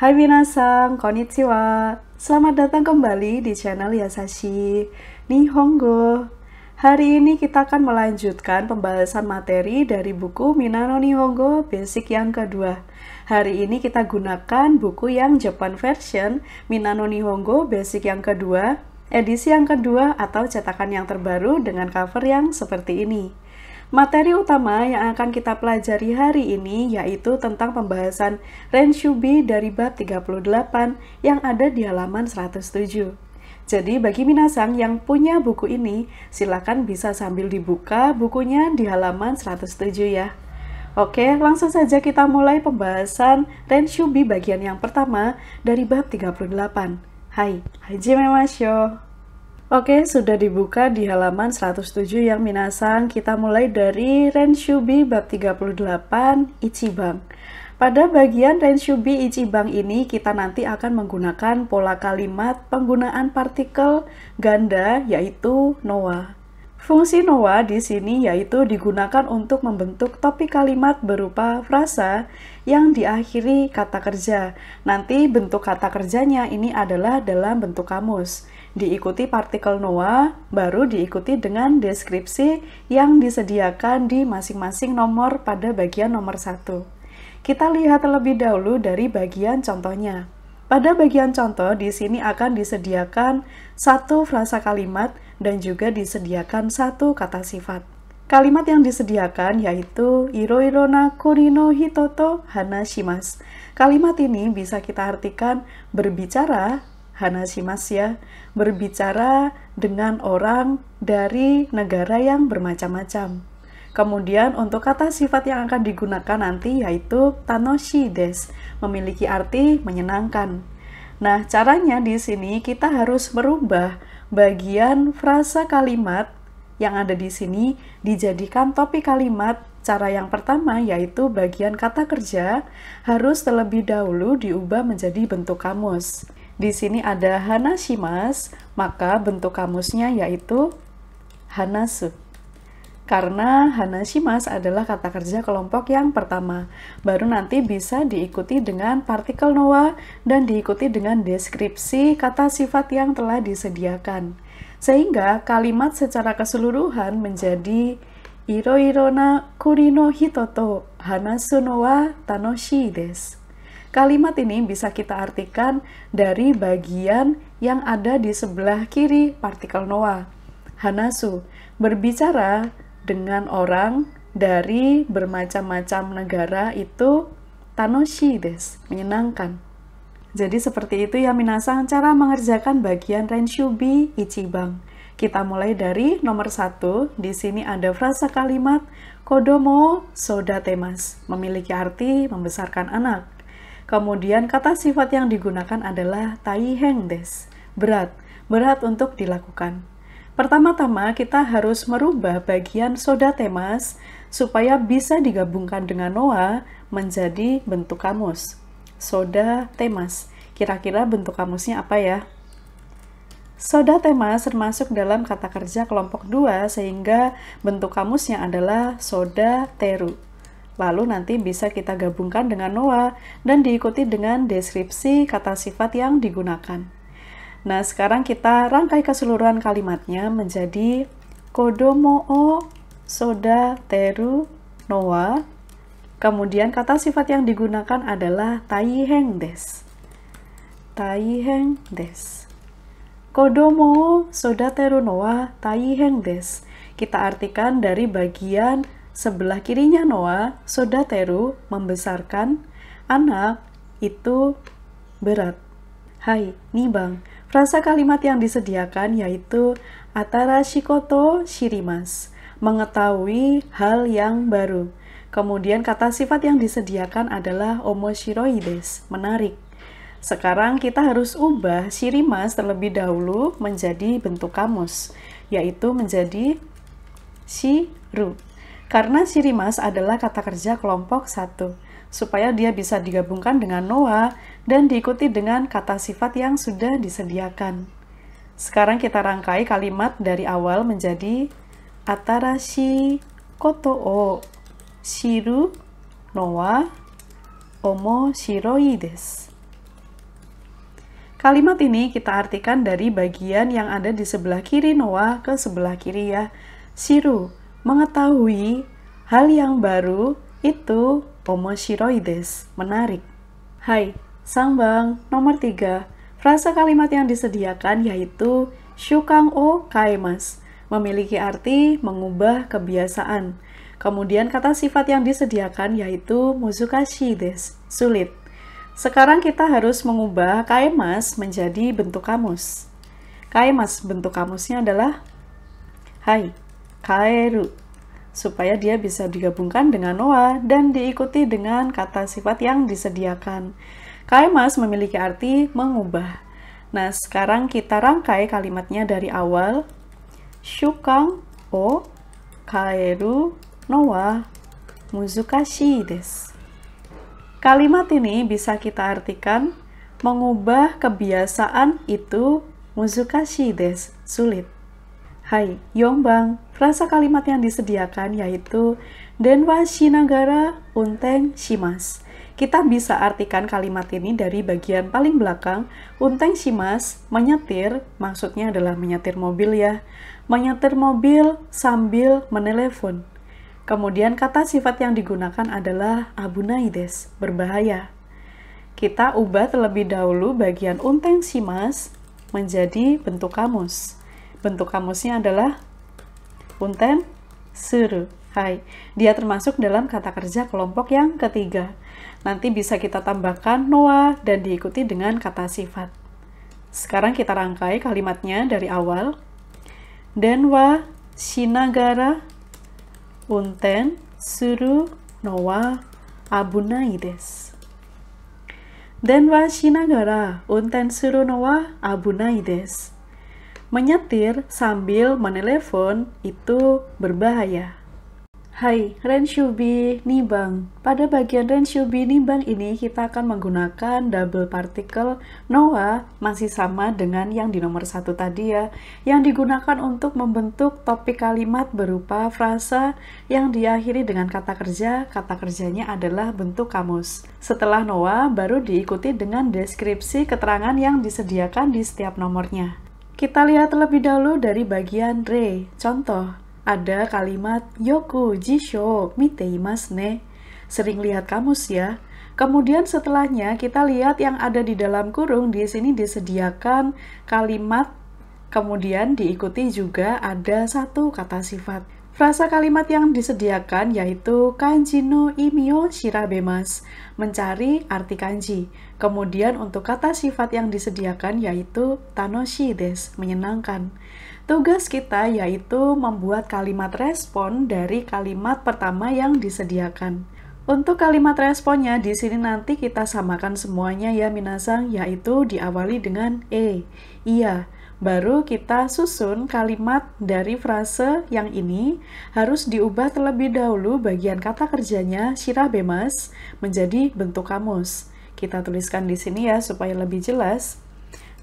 Hai minasang, konnichiwa. Selamat datang kembali di channel Yasashi Nihongo. Hari ini kita akan melanjutkan pembahasan materi dari buku Minano Nihongo Basic yang kedua. Hari ini kita gunakan buku yang Japan version Minano Nihongo Basic yang kedua, edisi yang kedua atau cetakan yang terbaru dengan cover yang seperti ini. Materi utama yang akan kita pelajari hari ini yaitu tentang pembahasan Renshubi dari bab 38 yang ada di halaman 107. Jadi bagi Minasang yang punya buku ini, silakan bisa sambil dibuka bukunya di halaman 107 ya. Oke, langsung saja kita mulai pembahasan Renshubi bagian yang pertama dari bab 38. Hai, hajime masyo. Oke, sudah dibuka di halaman 107 yang minasang Kita mulai dari Renshubi bab 38 Ichibang. Pada bagian Renshubi Ichibang ini kita nanti akan menggunakan pola kalimat penggunaan partikel ganda yaitu noa. Fungsi noa di sini yaitu digunakan untuk membentuk topik kalimat berupa frasa yang diakhiri kata kerja. Nanti bentuk kata kerjanya ini adalah dalam bentuk kamus. Diikuti partikel noa, baru diikuti dengan deskripsi yang disediakan di masing-masing nomor pada bagian nomor satu. Kita lihat terlebih dahulu dari bagian contohnya. Pada bagian contoh, di sini akan disediakan satu frasa kalimat dan juga disediakan satu kata sifat. Kalimat yang disediakan yaitu iroirona kurino hitoto hanashimas. Kalimat ini bisa kita artikan berbicara hanashimas ya, berbicara dengan orang dari negara yang bermacam-macam. Kemudian untuk kata sifat yang akan digunakan nanti yaitu tanoshi des, memiliki arti menyenangkan. Nah, caranya di sini kita harus merubah bagian frasa kalimat yang ada di sini dijadikan topik kalimat. Cara yang pertama yaitu bagian kata kerja harus terlebih dahulu diubah menjadi bentuk kamus. Di sini ada hanashimas, maka bentuk kamusnya yaitu hanasu karena Hanashimas adalah kata kerja kelompok yang pertama. Baru nanti bisa diikuti dengan partikel Noah dan diikuti dengan deskripsi kata sifat yang telah disediakan. Sehingga kalimat secara keseluruhan menjadi Iroirona kurino hitoto hanasu tanoshi desu. Kalimat ini bisa kita artikan dari bagian yang ada di sebelah kiri partikel noa. Hanasu berbicara dengan orang dari bermacam-macam negara itu tanoshi des, menyenangkan. Jadi seperti itu ya minasang cara mengerjakan bagian Renshubi Ichibang. Kita mulai dari nomor satu. Di sini ada frasa kalimat kodomo soda temas, memiliki arti membesarkan anak. Kemudian kata sifat yang digunakan adalah taiheng des, berat, berat untuk dilakukan. Pertama-tama kita harus merubah bagian soda temas supaya bisa digabungkan dengan Noah menjadi bentuk kamus. Soda temas. Kira-kira bentuk kamusnya apa ya? Soda temas termasuk dalam kata kerja kelompok 2 sehingga bentuk kamusnya adalah soda teru. Lalu nanti bisa kita gabungkan dengan Noah dan diikuti dengan deskripsi kata sifat yang digunakan. Nah, sekarang kita rangkai keseluruhan kalimatnya menjadi kodomo o soda teru noa. Kemudian kata sifat yang digunakan adalah taiheng des. Taiheng des. Kodomo soda teru noa taiheng des. Kita artikan dari bagian sebelah kirinya noa soda teru membesarkan anak itu berat. Hai, nih bang, Frasa kalimat yang disediakan yaitu atara shikoto shirimas, mengetahui hal yang baru. Kemudian kata sifat yang disediakan adalah omoshiroides, menarik. Sekarang kita harus ubah shirimas terlebih dahulu menjadi bentuk kamus, yaitu menjadi shiru. Karena shirimas adalah kata kerja kelompok satu, supaya dia bisa digabungkan dengan noah dan diikuti dengan kata sifat yang sudah disediakan. Sekarang kita rangkai kalimat dari awal menjadi atarashi koto o shiru no wa omo shiroi Kalimat ini kita artikan dari bagian yang ada di sebelah kiri noa ke sebelah kiri ya. Shiru, mengetahui hal yang baru itu omoshiroides, menarik. Hai, Sangbang nomor 3. Frasa kalimat yang disediakan yaitu shukang o kaimas, memiliki arti mengubah kebiasaan. Kemudian kata sifat yang disediakan yaitu muzukashi des, sulit. Sekarang kita harus mengubah kaimas menjadi bentuk kamus. Kaimas bentuk kamusnya adalah hai, kaeru, supaya dia bisa digabungkan dengan noa dan diikuti dengan kata sifat yang disediakan. Kaimas memiliki arti mengubah. Nah, sekarang kita rangkai kalimatnya dari awal. Shukang o kaeru no wa muzukashi desu. Kalimat ini bisa kita artikan mengubah kebiasaan itu muzukashi desu, sulit. Hai, Yongbang, frasa kalimat yang disediakan yaitu Denwa Shinagara Unteng Shimas. Kita bisa artikan kalimat ini dari bagian paling belakang, unteng shimas, menyetir, maksudnya adalah menyetir mobil ya, menyetir mobil sambil menelepon. Kemudian kata sifat yang digunakan adalah abunaides, berbahaya. Kita ubah terlebih dahulu bagian unteng shimas menjadi bentuk kamus. Bentuk kamusnya adalah unteng suru. Hai, dia termasuk dalam kata kerja kelompok yang ketiga. Nanti bisa kita tambahkan Noah dan diikuti dengan kata sifat. Sekarang kita rangkai kalimatnya dari awal. Denwa shinagara unten suru noa abunai desu. Denwa shinagara unten suru noa abunai desu. Menyetir sambil menelepon itu berbahaya. Hai, Renshubi Nibang. Pada bagian Renshubi Nibang ini kita akan menggunakan double particle Noah masih sama dengan yang di nomor satu tadi ya, yang digunakan untuk membentuk topik kalimat berupa frasa yang diakhiri dengan kata kerja, kata kerjanya adalah bentuk kamus. Setelah Noah baru diikuti dengan deskripsi keterangan yang disediakan di setiap nomornya. Kita lihat terlebih dahulu dari bagian re. Contoh, ada kalimat yoku jisho miteimas ne. Sering lihat kamus ya. Kemudian setelahnya kita lihat yang ada di dalam kurung di sini disediakan kalimat kemudian diikuti juga ada satu kata sifat. Frasa kalimat yang disediakan yaitu kanji no imio shirabemas, mencari arti kanji. Kemudian untuk kata sifat yang disediakan yaitu tanoshi des, menyenangkan. Tugas kita yaitu membuat kalimat respon dari kalimat pertama yang disediakan. Untuk kalimat responnya di sini nanti kita samakan semuanya ya minasang yaitu diawali dengan e. Iya. Baru kita susun kalimat dari frase yang ini harus diubah terlebih dahulu bagian kata kerjanya sirah bemas menjadi bentuk kamus. Kita tuliskan di sini ya supaya lebih jelas.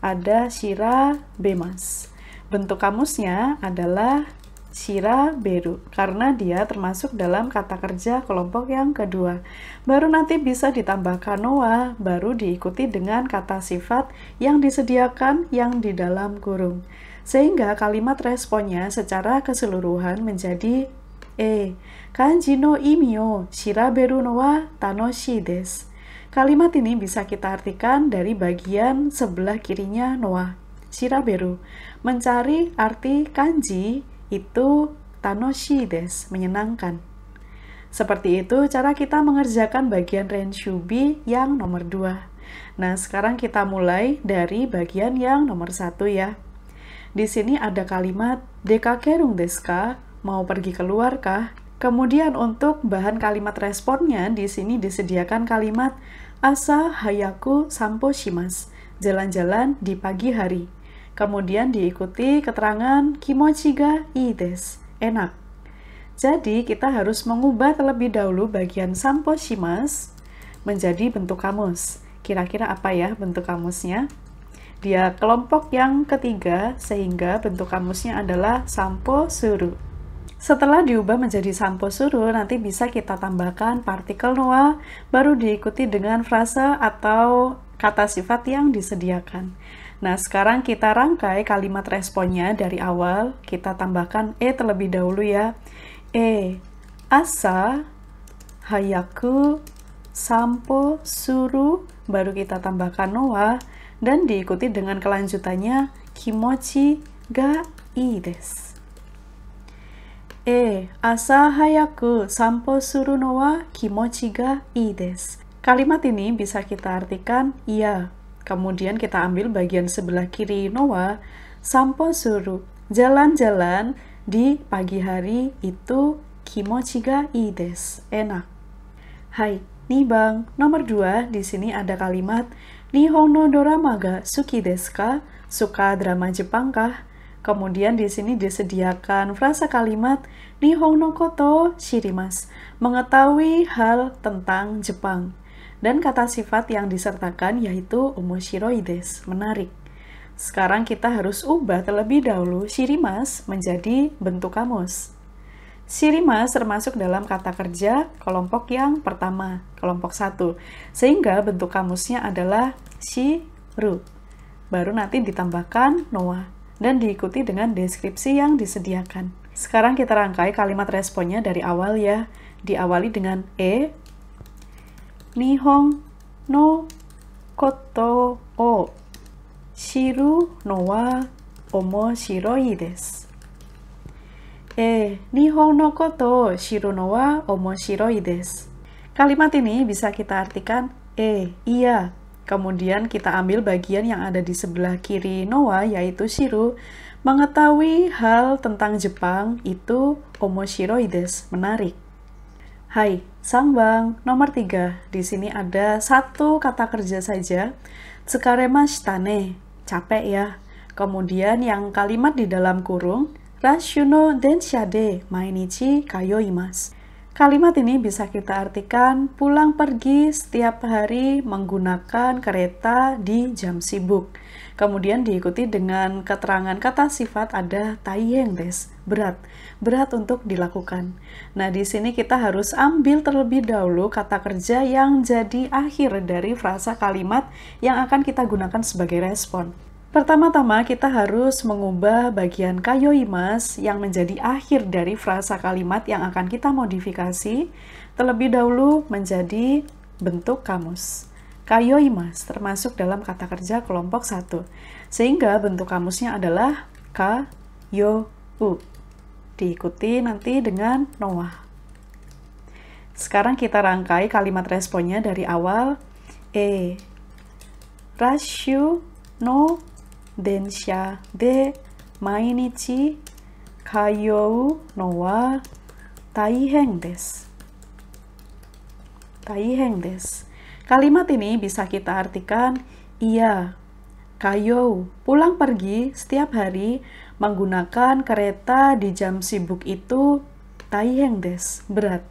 Ada sirah bemas. Bentuk kamusnya adalah Shira Beru karena dia termasuk dalam kata kerja kelompok yang kedua. Baru nanti bisa ditambahkan noa, baru diikuti dengan kata sifat yang disediakan yang di dalam kurung. Sehingga kalimat responnya secara keseluruhan menjadi E. Kanji no imio shira no wa tanoshi desu. Kalimat ini bisa kita artikan dari bagian sebelah kirinya noa. Shiraberu. Mencari arti kanji itu tanoshi des, menyenangkan. Seperti itu cara kita mengerjakan bagian renshubi yang nomor 2. Nah, sekarang kita mulai dari bagian yang nomor satu ya. Di sini ada kalimat dekakerung deska, mau pergi keluar kah? Kemudian untuk bahan kalimat responnya di sini disediakan kalimat asa hayaku sampo shimas, jalan-jalan di pagi hari. Kemudian diikuti keterangan kimochi ga enak. Jadi kita harus mengubah terlebih dahulu bagian sampo shimas menjadi bentuk kamus. Kira-kira apa ya bentuk kamusnya? Dia kelompok yang ketiga sehingga bentuk kamusnya adalah sampo suru. Setelah diubah menjadi sampo suru, nanti bisa kita tambahkan partikel noa, baru diikuti dengan frasa atau kata sifat yang disediakan. Nah, sekarang kita rangkai kalimat responnya dari awal. Kita tambahkan E terlebih dahulu ya. E, asa, hayaku, sampo, suru, baru kita tambahkan noa, dan diikuti dengan kelanjutannya kimochi ga i desu. E, asa hayaku sampo suru noa kimochi ga i desu. Kalimat ini bisa kita artikan iya, Kemudian kita ambil bagian sebelah kiri Noah, sampo suru, jalan-jalan di pagi hari itu kimochi ga ides, enak. Hai, nih bang, nomor dua di sini ada kalimat Nihon no dorama ga suki desu ka? Suka drama Jepang kah? Kemudian di sini disediakan frasa kalimat Nihon no koto shirimas, mengetahui hal tentang Jepang dan kata sifat yang disertakan yaitu omoshiroides, menarik. Sekarang kita harus ubah terlebih dahulu shirimas menjadi bentuk kamus. Shirimas termasuk dalam kata kerja kelompok yang pertama, kelompok satu, sehingga bentuk kamusnya adalah shiru. Baru nanti ditambahkan noah dan diikuti dengan deskripsi yang disediakan. Sekarang kita rangkai kalimat responnya dari awal ya. Diawali dengan e, Nihon Eh, Nihon Kalimat ini bisa kita artikan eh, iya. Kemudian kita ambil bagian yang ada di sebelah kiri noa yaitu shiru. Mengetahui hal tentang Jepang itu omoshiroides, menarik. Hai, Sangbang, nomor 3. Di sini ada satu kata kerja saja. Sekarema ne, capek ya. Kemudian yang kalimat di dalam kurung, Rashuno densha de mainichi imas. Kalimat ini bisa kita artikan pulang pergi setiap hari menggunakan kereta di jam sibuk. Kemudian diikuti dengan keterangan kata sifat ada tayeng des, berat, berat untuk dilakukan. Nah, di sini kita harus ambil terlebih dahulu kata kerja yang jadi akhir dari frasa kalimat yang akan kita gunakan sebagai respon. Pertama-tama kita harus mengubah bagian kayoimas yang menjadi akhir dari frasa kalimat yang akan kita modifikasi terlebih dahulu menjadi bentuk kamus. Karyoimas termasuk dalam kata kerja kelompok 1. Sehingga bentuk kamusnya adalah ka, yo, u. Diikuti nanti dengan noah. Sekarang kita rangkai kalimat responnya dari awal. E, rashu no densha de mainichi kayou no wa taihen desu. Taihen desu. Kalimat ini bisa kita artikan, iya, Kayo pulang pergi setiap hari menggunakan kereta di jam sibuk itu taiheng des, berat.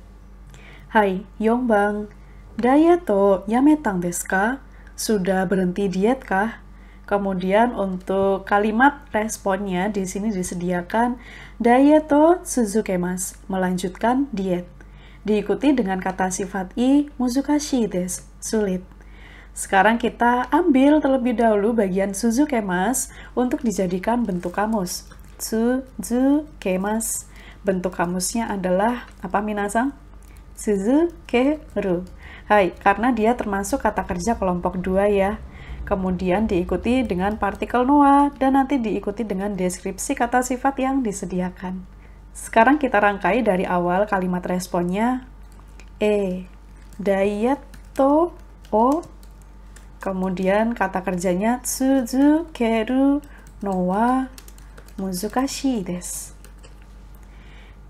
Hai, Yongbang, Daya to yametang deska Sudah berhenti diet kah? Kemudian untuk kalimat responnya di sini disediakan Daya to Suzuke mas melanjutkan diet diikuti dengan kata sifat i muzukashi des sulit. Sekarang kita ambil terlebih dahulu bagian suzu kemas untuk dijadikan bentuk kamus. Suzu kemas. Bentuk kamusnya adalah apa minasang? Suzukeru. Hai, karena dia termasuk kata kerja kelompok dua ya. Kemudian diikuti dengan partikel noa dan nanti diikuti dengan deskripsi kata sifat yang disediakan. Sekarang kita rangkai dari awal kalimat responnya E. Dayato o kemudian kata kerjanya tsuzukeru no wa muzukashi desu.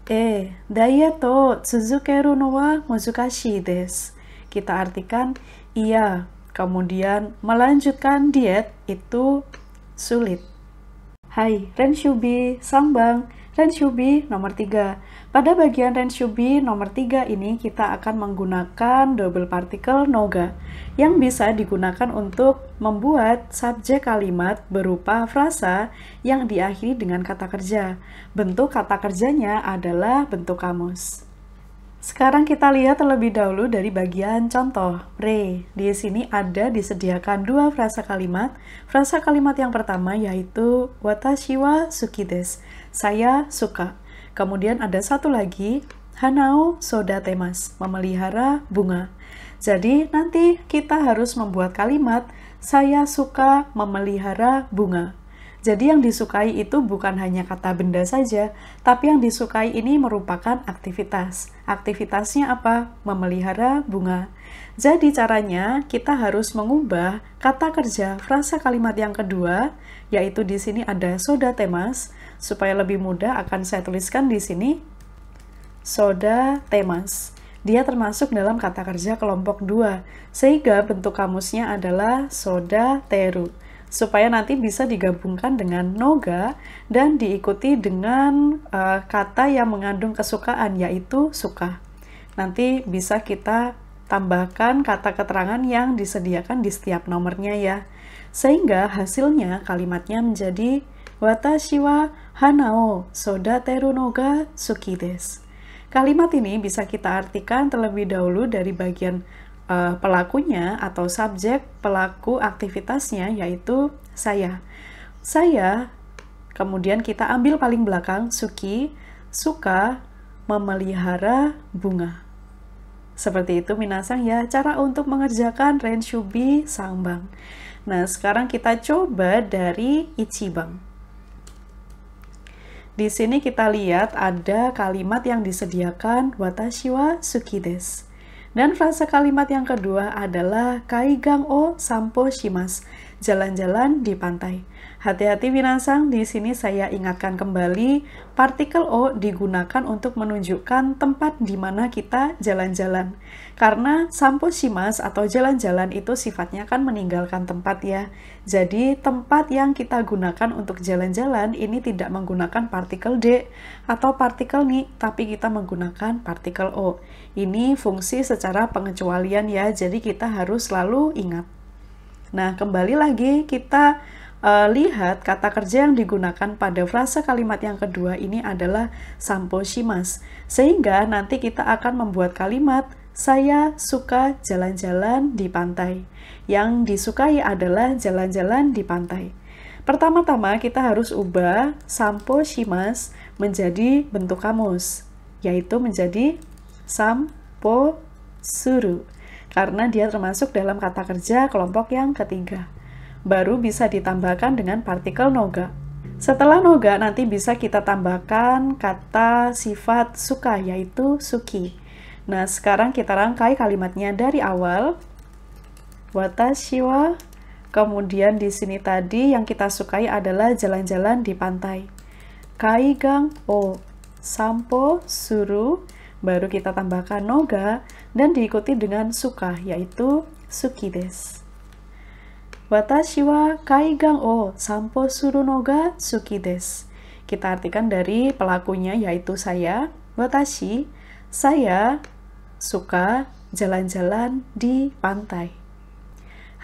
E. Dayato tsuzukeru no wa muzukashi desu. Kita artikan iya, kemudian melanjutkan diet itu sulit. Hai, Renshubi, Sambang range UB nomor 3. Pada bagian range UB nomor 3 ini kita akan menggunakan double particle noga yang bisa digunakan untuk membuat subjek kalimat berupa frasa yang diakhiri dengan kata kerja. Bentuk kata kerjanya adalah bentuk kamus. Sekarang kita lihat terlebih dahulu dari bagian contoh. Pre. Di sini ada disediakan dua frasa kalimat. Frasa kalimat yang pertama yaitu watashi wa suki desu saya suka. Kemudian ada satu lagi, Hanau Soda Temas, memelihara bunga. Jadi nanti kita harus membuat kalimat, saya suka memelihara bunga. Jadi yang disukai itu bukan hanya kata benda saja, tapi yang disukai ini merupakan aktivitas. Aktivitasnya apa? Memelihara bunga. Jadi caranya kita harus mengubah kata kerja frasa kalimat yang kedua, yaitu di sini ada soda temas, Supaya lebih mudah akan saya tuliskan di sini soda temas. Dia termasuk dalam kata kerja kelompok 2, sehingga bentuk kamusnya adalah soda teru. Supaya nanti bisa digabungkan dengan noga dan diikuti dengan uh, kata yang mengandung kesukaan, yaitu suka. Nanti bisa kita tambahkan kata keterangan yang disediakan di setiap nomornya ya. Sehingga hasilnya kalimatnya menjadi Watashi wa Hanao Soda Terunoga Sukides. Kalimat ini bisa kita artikan terlebih dahulu dari bagian uh, pelakunya atau subjek pelaku aktivitasnya yaitu saya. Saya kemudian kita ambil paling belakang suki suka memelihara bunga. Seperti itu minasang ya cara untuk mengerjakan renshubi sangbang. Nah, sekarang kita coba dari ichibang. Di sini kita lihat ada kalimat yang disediakan watashi wa suki desu. Dan frasa kalimat yang kedua adalah kaigang o sampo shimas, jalan-jalan di pantai. Hati-hati Winansang, di sini saya ingatkan kembali, partikel O digunakan untuk menunjukkan tempat di mana kita jalan-jalan. Karena sampo shimas atau jalan-jalan itu sifatnya kan meninggalkan tempat ya. Jadi tempat yang kita gunakan untuk jalan-jalan ini tidak menggunakan partikel D atau partikel ni, tapi kita menggunakan partikel O. Ini fungsi secara pengecualian ya, jadi kita harus selalu ingat. Nah, kembali lagi kita uh, lihat kata kerja yang digunakan pada frasa kalimat yang kedua ini adalah sampo shimas. Sehingga nanti kita akan membuat kalimat saya suka jalan-jalan di pantai. Yang disukai adalah jalan-jalan di pantai. Pertama-tama kita harus ubah sampo shimas menjadi bentuk kamus, yaitu menjadi sampo suru. Karena dia termasuk dalam kata kerja kelompok yang ketiga baru bisa ditambahkan dengan partikel noga. Setelah noga, nanti bisa kita tambahkan kata sifat suka, yaitu suki. Nah, sekarang kita rangkai kalimatnya dari awal. Watashi wa Kemudian di sini tadi yang kita sukai adalah jalan-jalan di pantai. Kaigang o sampo suru baru kita tambahkan noga dan diikuti dengan suka yaitu suki des. Watashi wa kaigang o sampo surunoga suki desu. Kita artikan dari pelakunya yaitu saya, watashi, saya suka jalan-jalan di pantai.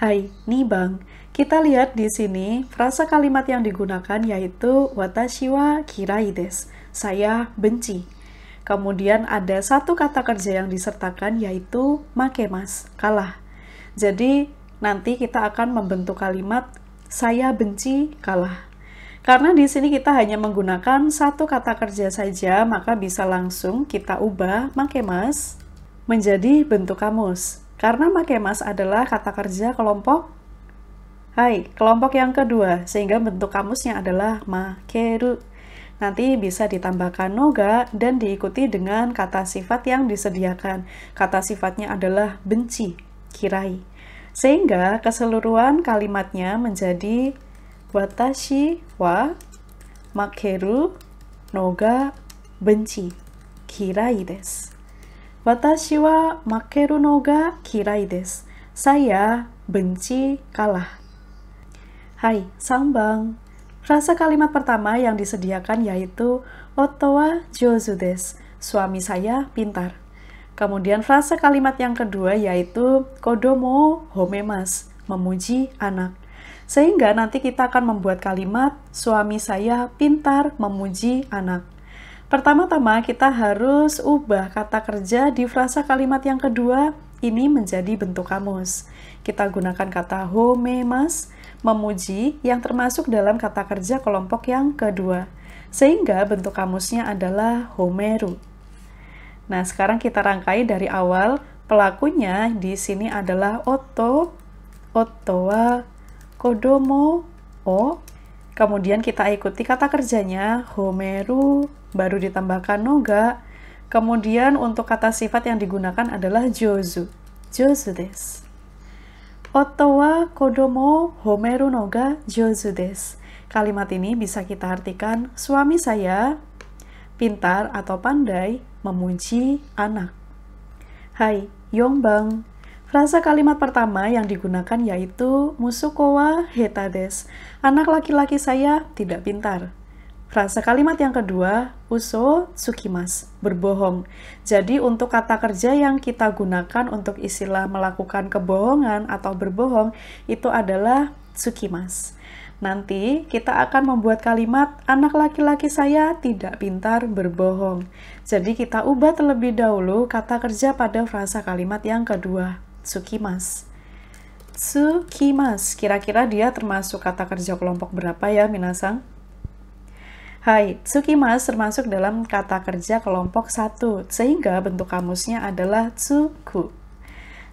Hai, Nibang. bang, kita lihat di sini frasa kalimat yang digunakan yaitu watashi wa kirai des, saya benci. Kemudian ada satu kata kerja yang disertakan yaitu makemas, kalah. Jadi nanti kita akan membentuk kalimat saya benci kalah. Karena di sini kita hanya menggunakan satu kata kerja saja, maka bisa langsung kita ubah make mas menjadi bentuk kamus. Karena make mas adalah kata kerja kelompok hai, kelompok yang kedua, sehingga bentuk kamusnya adalah makeru. Nanti bisa ditambahkan noga dan diikuti dengan kata sifat yang disediakan. Kata sifatnya adalah benci, kirai sehingga keseluruhan kalimatnya menjadi watashi wa makeru noga benci kirai desu. Watashi wa makeru noga kirai desu. Saya benci kalah. Hai, sambang. Frasa kalimat pertama yang disediakan yaitu Otowa Jozu desu. Suami saya pintar. Kemudian frasa kalimat yang kedua yaitu kodomo homemas, memuji anak. Sehingga nanti kita akan membuat kalimat suami saya pintar memuji anak. Pertama-tama kita harus ubah kata kerja di frasa kalimat yang kedua ini menjadi bentuk kamus. Kita gunakan kata homemas, memuji, yang termasuk dalam kata kerja kelompok yang kedua. Sehingga bentuk kamusnya adalah homeru. Nah, sekarang kita rangkai dari awal. Pelakunya di sini adalah Oto Otoa Kodomo o. Kemudian kita ikuti kata kerjanya Homeru, baru ditambahkan noga. Kemudian untuk kata sifat yang digunakan adalah jozu. Jozu des. Otoa, kodomo homeru noga jozu des. Kalimat ini bisa kita artikan suami saya pintar atau pandai memuji anak. Hai, Yongbang. Frasa kalimat pertama yang digunakan yaitu musukowa hetades. Anak laki-laki saya tidak pintar. Frasa kalimat yang kedua, uso tsukimas, berbohong. Jadi untuk kata kerja yang kita gunakan untuk istilah melakukan kebohongan atau berbohong itu adalah tsukimas. Nanti kita akan membuat kalimat anak laki-laki saya tidak pintar berbohong. Jadi kita ubah terlebih dahulu kata kerja pada frasa kalimat yang kedua, tsukimas. Tsukimas, kira-kira dia termasuk kata kerja kelompok berapa ya Minasang? Hai, tsukimas termasuk dalam kata kerja kelompok satu, sehingga bentuk kamusnya adalah tsuku.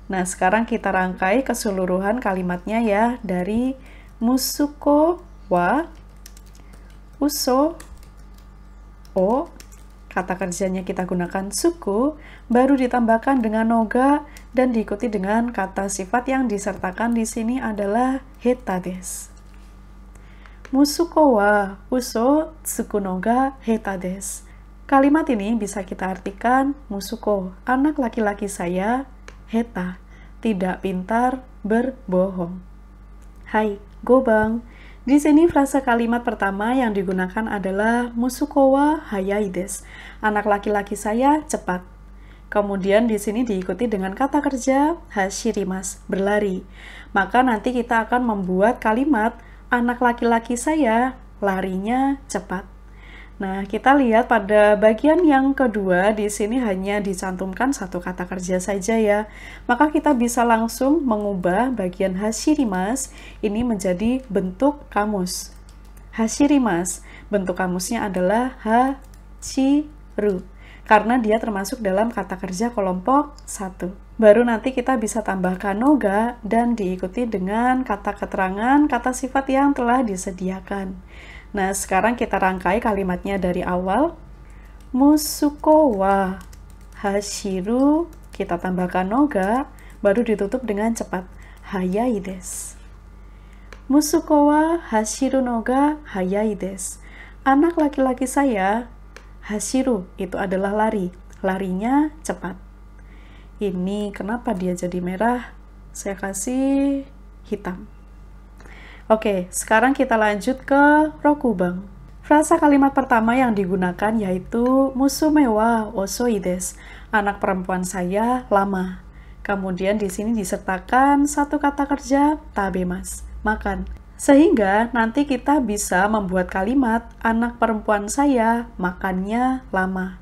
Nah, sekarang kita rangkai keseluruhan kalimatnya ya dari musuko wa uso o kata kerjanya kita gunakan suku baru ditambahkan dengan noga dan diikuti dengan kata sifat yang disertakan di sini adalah hetades. Musuko wa uso suku noga hetades. Kalimat ini bisa kita artikan musuko, anak laki-laki saya, heta, tidak pintar, berbohong. Hai, Gobang. Di sini frasa kalimat pertama yang digunakan adalah Musukowa hayaides. Anak laki-laki saya cepat. Kemudian di sini diikuti dengan kata kerja hashirimas, berlari. Maka nanti kita akan membuat kalimat anak laki-laki saya larinya cepat. Nah, kita lihat pada bagian yang kedua, di sini hanya dicantumkan satu kata kerja saja ya. Maka kita bisa langsung mengubah bagian hashirimas ini menjadi bentuk kamus. Hashirimas, bentuk kamusnya adalah hachiru, karena dia termasuk dalam kata kerja kelompok satu. Baru nanti kita bisa tambahkan noga dan diikuti dengan kata keterangan, kata sifat yang telah disediakan. Nah, sekarang kita rangkai kalimatnya dari awal. Musuko wa hashiru, kita tambahkan noga, baru ditutup dengan cepat. Hayai desu. Musuko wa hashiru noga hayai desu. Anak laki-laki saya, hashiru, itu adalah lari. Larinya cepat. Ini kenapa dia jadi merah? Saya kasih hitam. Oke, sekarang kita lanjut ke Rokubang. Frasa kalimat pertama yang digunakan yaitu Musume wa osoides, anak perempuan saya lama. Kemudian di sini disertakan satu kata kerja tabemas, makan. Sehingga nanti kita bisa membuat kalimat anak perempuan saya makannya lama.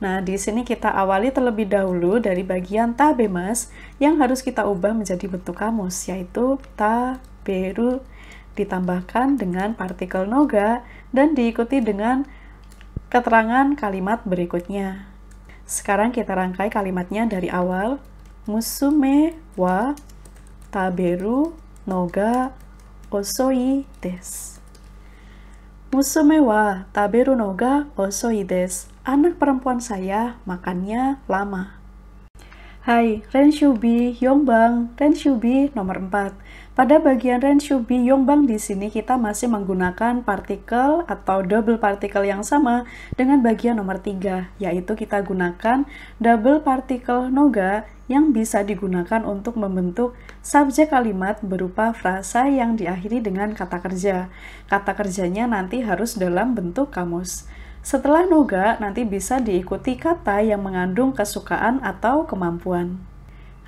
Nah, di sini kita awali terlebih dahulu dari bagian tabemas yang harus kita ubah menjadi bentuk kamus yaitu taberu ditambahkan dengan partikel noga dan diikuti dengan keterangan kalimat berikutnya. Sekarang kita rangkai kalimatnya dari awal. Musume wa taberu noga osoi desu. Musume wa taberu noga osoi desu. Anak perempuan saya makannya lama. Hai, Renshubi Yongbang, Renshubi nomor 4. Pada bagian Renshu B Yongbang di sini kita masih menggunakan partikel atau double partikel yang sama dengan bagian nomor 3, yaitu kita gunakan double partikel noga yang bisa digunakan untuk membentuk subjek kalimat berupa frasa yang diakhiri dengan kata kerja. Kata kerjanya nanti harus dalam bentuk kamus. Setelah noga, nanti bisa diikuti kata yang mengandung kesukaan atau kemampuan.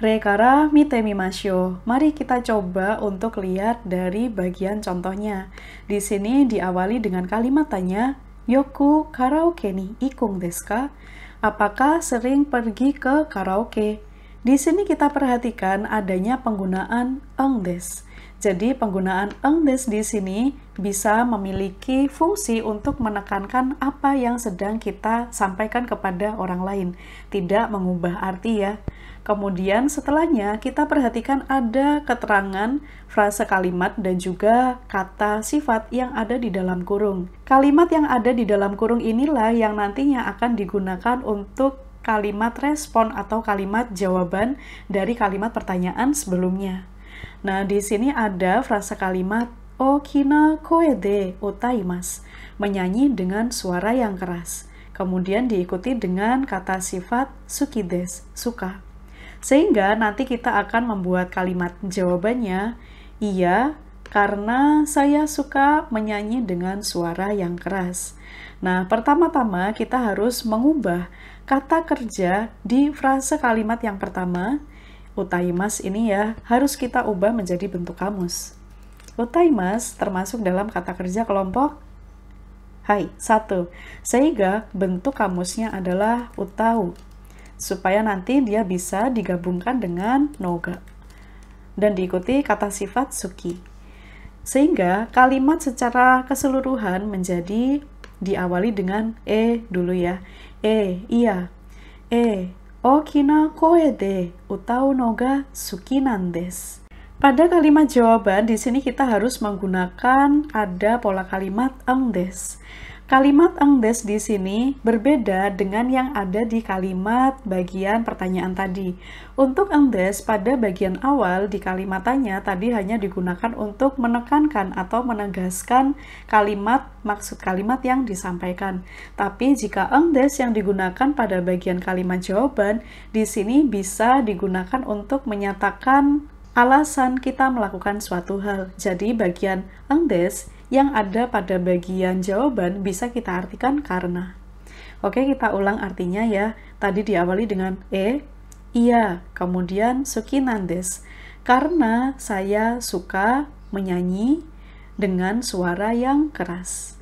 Re kara mite masyo. Mari kita coba untuk lihat dari bagian contohnya. Di sini diawali dengan kalimat tanya, Yoku karaoke ni ikung deska? Apakah sering pergi ke karaoke? Di sini kita perhatikan adanya penggunaan "eng engdes. Jadi penggunaan "eng engdes di sini bisa memiliki fungsi untuk menekankan apa yang sedang kita sampaikan kepada orang lain, tidak mengubah arti ya. Kemudian setelahnya kita perhatikan ada keterangan, frase kalimat dan juga kata sifat yang ada di dalam kurung. Kalimat yang ada di dalam kurung inilah yang nantinya akan digunakan untuk kalimat respon atau kalimat jawaban dari kalimat pertanyaan sebelumnya. Nah, di sini ada frasa kalimat Okina Koede Otaimas menyanyi dengan suara yang keras, kemudian diikuti dengan kata sifat sukides, suka. Sehingga nanti kita akan membuat kalimat jawabannya, iya karena saya suka menyanyi dengan suara yang keras. Nah, pertama-tama kita harus mengubah kata kerja di frase kalimat yang pertama, utaimas ini ya, harus kita ubah menjadi bentuk kamus. Gotaimasu termasuk dalam kata kerja kelompok hai satu sehingga bentuk kamusnya adalah utau supaya nanti dia bisa digabungkan dengan noga dan diikuti kata sifat suki sehingga kalimat secara keseluruhan menjadi diawali dengan e dulu ya e iya e okina koe de utau noga suki nandes pada kalimat jawaban, di sini kita harus menggunakan ada pola kalimat engdes. Kalimat engdes di sini berbeda dengan yang ada di kalimat bagian pertanyaan tadi. Untuk engdes pada bagian awal di kalimat tanya tadi hanya digunakan untuk menekankan atau menegaskan kalimat maksud kalimat yang disampaikan. Tapi jika engdes yang digunakan pada bagian kalimat jawaban di sini bisa digunakan untuk menyatakan alasan kita melakukan suatu hal. Jadi bagian angdes yang ada pada bagian jawaban bisa kita artikan karena. Oke, kita ulang artinya ya. Tadi diawali dengan e, iya, kemudian sukinandes. Karena saya suka menyanyi dengan suara yang keras.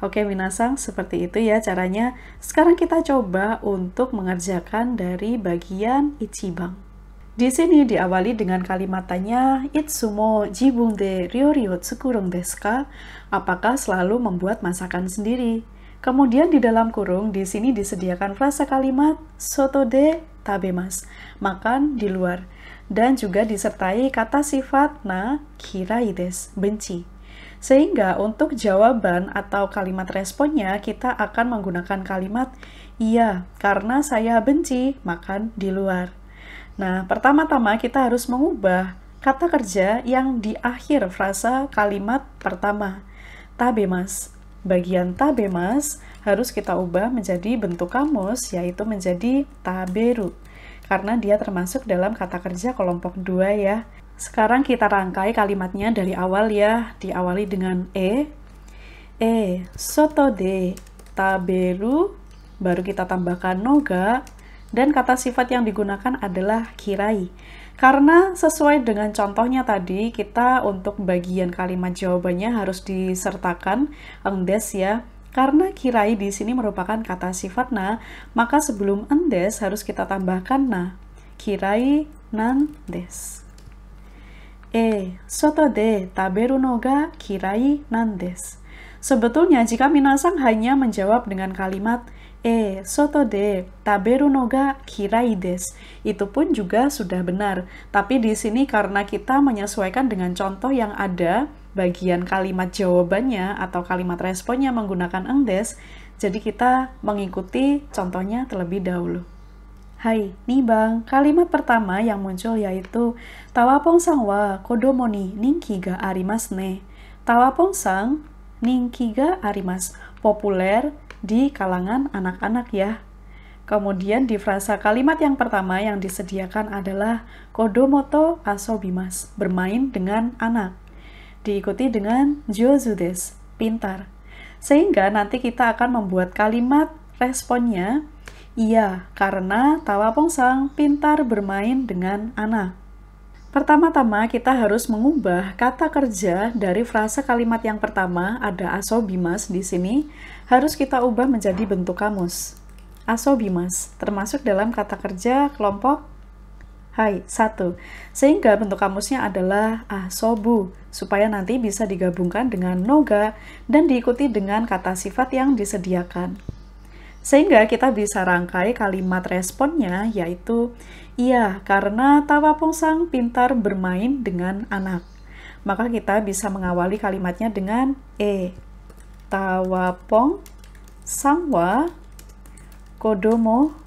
Oke, minasang, seperti itu ya caranya. Sekarang kita coba untuk mengerjakan dari bagian ichibang. Di sini diawali dengan kalimat tanya, Itsumo jibun de ryori wo tsukurung desu Apakah selalu membuat masakan sendiri? Kemudian di dalam kurung, di sini disediakan frasa kalimat soto de tabemas, makan di luar. Dan juga disertai kata sifat na kiraides, benci. Sehingga untuk jawaban atau kalimat responnya, kita akan menggunakan kalimat iya, karena saya benci makan di luar. Nah, pertama-tama kita harus mengubah kata kerja yang di akhir frasa kalimat pertama. Tabemas. Bagian tabemas harus kita ubah menjadi bentuk kamus, yaitu menjadi taberu. Karena dia termasuk dalam kata kerja kelompok 2 ya. Sekarang kita rangkai kalimatnya dari awal ya. Diawali dengan E. E, soto de, taberu, baru kita tambahkan noga, dan kata sifat yang digunakan adalah kirai. Karena sesuai dengan contohnya tadi, kita untuk bagian kalimat jawabannya harus disertakan endes ya. Karena kirai di sini merupakan kata sifat na, maka sebelum endes harus kita tambahkan na. Kirai nan des. E, soto de taberu no ga kirai nan des. Sebetulnya jika Minasang hanya menjawab dengan kalimat e soto de taberu ga kirai Itu pun juga sudah benar. Tapi di sini karena kita menyesuaikan dengan contoh yang ada, bagian kalimat jawabannya atau kalimat responnya menggunakan endes, jadi kita mengikuti contohnya terlebih dahulu. Hai, nih bang, kalimat pertama yang muncul yaitu Tawapong sang wa kodomo ni ningkiga arimas ne. Tawapong sang arimas, populer di kalangan anak-anak ya. Kemudian di frasa kalimat yang pertama yang disediakan adalah kodomoto asobimas, bermain dengan anak. Diikuti dengan jozudes, pintar. Sehingga nanti kita akan membuat kalimat responnya, iya karena tawapongsang pintar bermain dengan anak. Pertama-tama kita harus mengubah kata kerja dari frasa kalimat yang pertama ada asobimas di sini harus kita ubah menjadi bentuk kamus. Asobimas termasuk dalam kata kerja kelompok Hai, satu. Sehingga bentuk kamusnya adalah asobu, supaya nanti bisa digabungkan dengan noga dan diikuti dengan kata sifat yang disediakan. Sehingga kita bisa rangkai kalimat responnya yaitu, Iya, karena Tawa Tawapongsang pintar bermain dengan anak. Maka kita bisa mengawali kalimatnya dengan E. Tawapong Sangwa Kodomo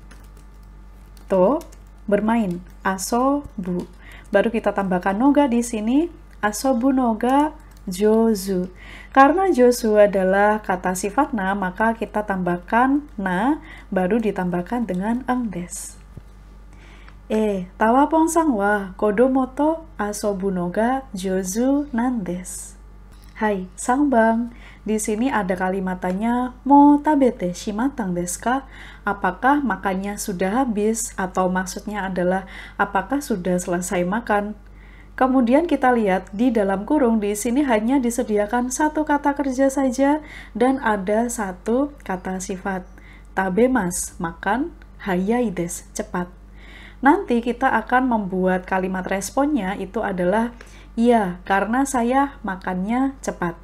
To bermain asobu. Baru kita tambahkan noga di sini asobu noga Jozu. Karena Jozu adalah kata sifat na, maka kita tambahkan na, baru ditambahkan dengan engdes. E, sangwa sangwa, to to, asobunoga Jozu nandes. Hai, sangbang. Di sini ada kalimatnya mau mo tabete shimatang deska? Apakah makannya sudah habis? Atau maksudnya adalah, apakah sudah selesai makan? Kemudian kita lihat di dalam kurung di sini hanya disediakan satu kata kerja saja dan ada satu kata sifat. Tabemas, makan, hayaides, cepat. Nanti kita akan membuat kalimat responnya itu adalah iya karena saya makannya cepat.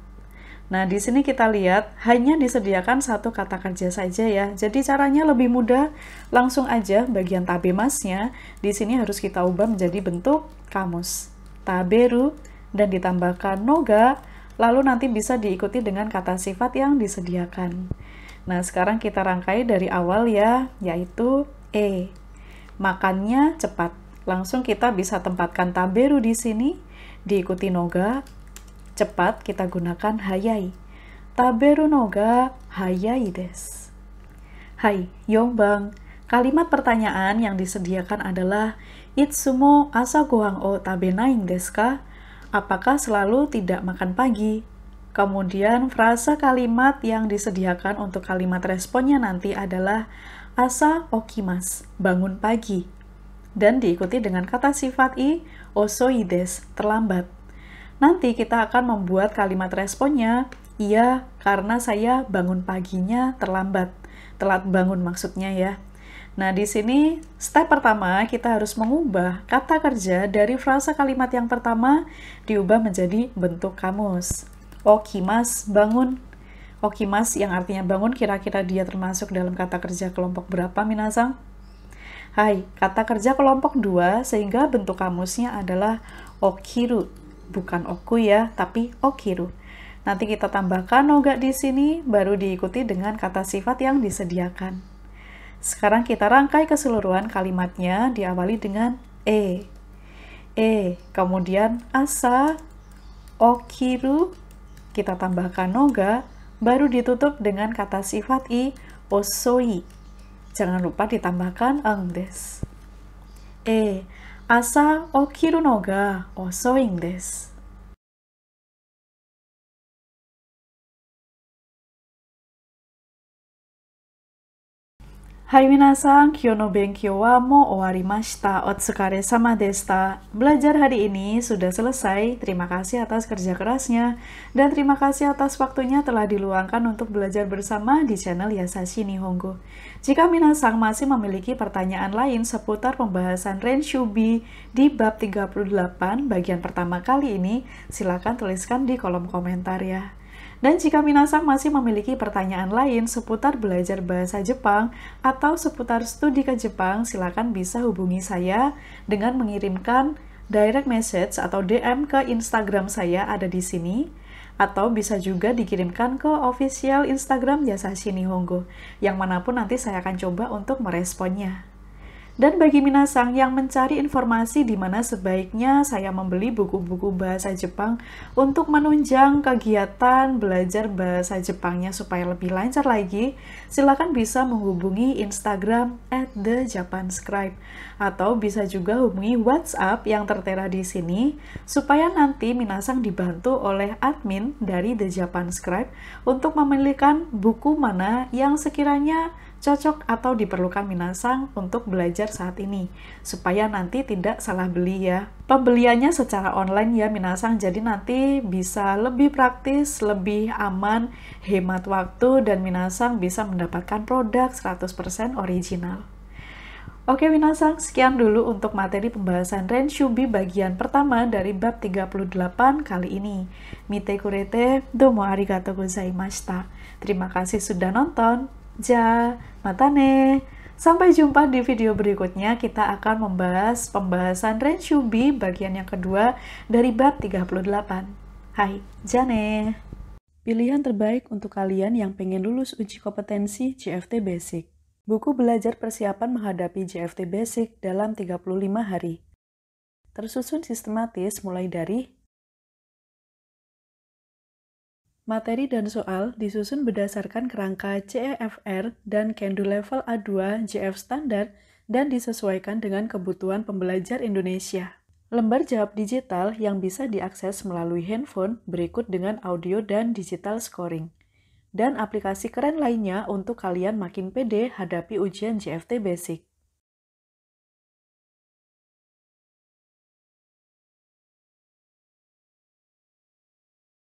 Nah, di sini kita lihat hanya disediakan satu kata kerja saja ya. Jadi caranya lebih mudah, langsung aja bagian tabemasnya di sini harus kita ubah menjadi bentuk kamus. Taberu dan ditambahkan noga, lalu nanti bisa diikuti dengan kata sifat yang disediakan. Nah, sekarang kita rangkai dari awal ya, yaitu e. Makannya cepat. Langsung kita bisa tempatkan taberu di sini, diikuti noga, cepat kita gunakan hayai. Taberu noga hayai des. Hai, Yongbang. Kalimat pertanyaan yang disediakan adalah Itsumo asa gohang o tabe naing desu Apakah selalu tidak makan pagi? Kemudian frasa kalimat yang disediakan untuk kalimat responnya nanti adalah asa okimas, bangun pagi. Dan diikuti dengan kata sifat i, osoides, terlambat. Nanti kita akan membuat kalimat responnya, iya karena saya bangun paginya terlambat. Telat bangun maksudnya ya. Nah, di sini step pertama kita harus mengubah kata kerja dari frasa kalimat yang pertama diubah menjadi bentuk kamus. Okimas bangun. Okimas yang artinya bangun kira-kira dia termasuk dalam kata kerja kelompok berapa Minasang? Hai, kata kerja kelompok 2 sehingga bentuk kamusnya adalah okiru bukan oku ya, tapi okiru. Nanti kita tambahkan noga di sini, baru diikuti dengan kata sifat yang disediakan. Sekarang kita rangkai keseluruhan kalimatnya diawali dengan e. E, kemudian asa, okiru, kita tambahkan noga, baru ditutup dengan kata sifat i, osoi. Jangan lupa ditambahkan eng des. E, Asa o Hai minasan, sama desta. Belajar hari ini sudah selesai. Terima kasih atas kerja kerasnya. Dan terima kasih atas waktunya telah diluangkan untuk belajar bersama di channel Yasashi Nihongo. Jika Minasang masih memiliki pertanyaan lain seputar pembahasan Renshubi di bab 38 bagian pertama kali ini, silakan tuliskan di kolom komentar ya. Dan jika Minasang masih memiliki pertanyaan lain seputar belajar bahasa Jepang atau seputar studi ke Jepang, silakan bisa hubungi saya dengan mengirimkan direct message atau DM ke Instagram saya ada di sini atau bisa juga dikirimkan ke official Instagram Jasa Shinihongo, yang manapun nanti saya akan coba untuk meresponnya. Dan bagi Minasang yang mencari informasi di mana sebaiknya saya membeli buku-buku bahasa Jepang untuk menunjang kegiatan belajar bahasa Jepangnya supaya lebih lancar lagi, silakan bisa menghubungi Instagram at the atau bisa juga hubungi WhatsApp yang tertera di sini supaya nanti Minasang dibantu oleh admin dari The Japan Scribe untuk memilihkan buku mana yang sekiranya cocok atau diperlukan Minasang untuk belajar saat ini, supaya nanti tidak salah beli ya. Pembeliannya secara online ya Minasang, jadi nanti bisa lebih praktis, lebih aman, hemat waktu, dan Minasang bisa mendapatkan produk 100% original. Oke Minasang, sekian dulu untuk materi pembahasan Shubi bagian pertama dari bab 38 kali ini. Mite kurete, domo arigato gozaimashita. Terima kasih sudah nonton aja. Mata ne. Sampai jumpa di video berikutnya, kita akan membahas pembahasan Renshubi bagian yang kedua dari bab 38. Hai, Jane! Pilihan terbaik untuk kalian yang pengen lulus uji kompetensi JFT Basic. Buku belajar persiapan menghadapi JFT Basic dalam 35 hari. Tersusun sistematis mulai dari Materi dan soal disusun berdasarkan kerangka CEFR dan Kendu Level A2 JF Standar dan disesuaikan dengan kebutuhan pembelajar Indonesia. Lembar jawab digital yang bisa diakses melalui handphone berikut dengan audio dan digital scoring. Dan aplikasi keren lainnya untuk kalian makin pede hadapi ujian JFT Basic.